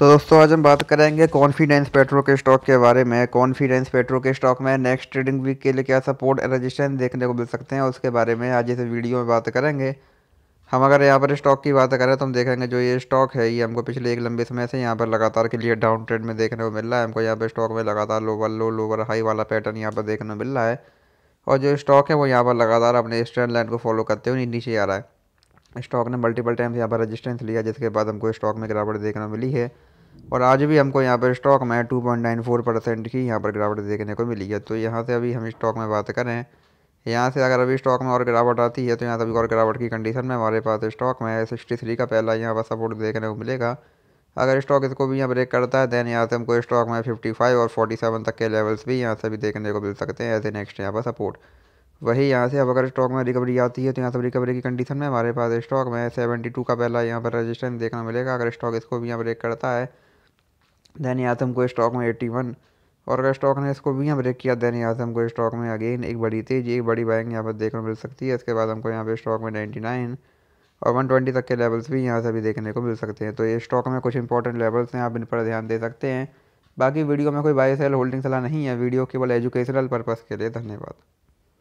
तो दोस्तों आज हम बात करेंगे कॉन्फिडेंस पेट्रो के स्टॉक के बारे में कॉन्फिडेंस पेट्रो के स्टॉक में नेक्स्ट ट्रेडिंग वीक के लिए क्या सपोर्ट रजिस्टेंस देखने को मिल सकते हैं उसके बारे में आज इस वीडियो में बात करेंगे हम अगर यहाँ पर स्टॉक की बात करें तो हम देखेंगे जो ये स्टॉक है ये हमको पिछले एक लंबे समय से यहाँ पर लगातार के लिए डाउन ट्रेड में देखने को मिल रहा है हमको यहाँ पर स्टॉक में लगातार लोवर लो लोवर हाई वाला पैटर्न यहाँ पर देखने को मिल रहा है और जो स्टॉक है वो यहाँ पर लगातार अपने स्ट्रेंड लाइन को फॉलो करते हुए नीचे आ रहा है स्टॉक ने मल्टीपल टाइम्स यहाँ पर रजिस्टेंस लिया जिसके बाद हमको स्टॉक में गिरावट देखने को मिली है और आज भी हमको यहाँ पर स्टॉक में 2.94 परसेंट की यहाँ पर गिरावट देखने को मिली है तो यहाँ से अभी हम स्टॉक में बात करें यहाँ से अगर अभी स्टॉक में और गिरावट आती है तो यहाँ से अभी और गिरावट की कंडीशन में हमारे पास स्टॉक में थ्री का पहला यहाँ पर सपोर्ट देखने को मिलेगा अगर स्टॉक इसको भी यहाँ ब्रेक करता है दैन यहाँ से हमको स्टॉक में फाइव और सेवन तक के लेवल्स भी यहाँ से भी देखने को मिल सकते हैं एज ए नेक्स्ट यहाँ पर सपोर्ट वही यहाँ से अब अगर स्टॉक में रिकवरी आती है तो यहाँ सब रिकवरी की कंडीशन में हमारे पास स्टॉक में सेवेंटी टू का पहला यहाँ पर रजिस्टेंस देखना मिलेगा अगर स्टॉक इसको भी यहाँ ब्रेक करता है देन यहाँ से हमको स्टॉक में एट्टी वन और अगर स्टॉक ने इसको भी यहाँ ब्रेक किया देन यहाँ से हमको स्टॉक में अगेन एक बड़ी तेजी एक बड़ी बाइक यहाँ पर देखने मिल सकती है इसके बाद हमको यहाँ पर स्टॉक में नाइन्टी नाइन और वन ट्वेंटी तक के लेवल्स भी यहाँ से भी देखने को मिल सकते हैं तो ये स्टॉक में कुछ इंपॉर्टेंट लेवल्स हैं आप इन पर ध्यान दे सकते हैं बाकी वीडियो में कोई बाय सेल होल्डिंग सलाह नहीं है वीडियो केवल एजुकेशनल पर्पज़ के लिए धन्यवाद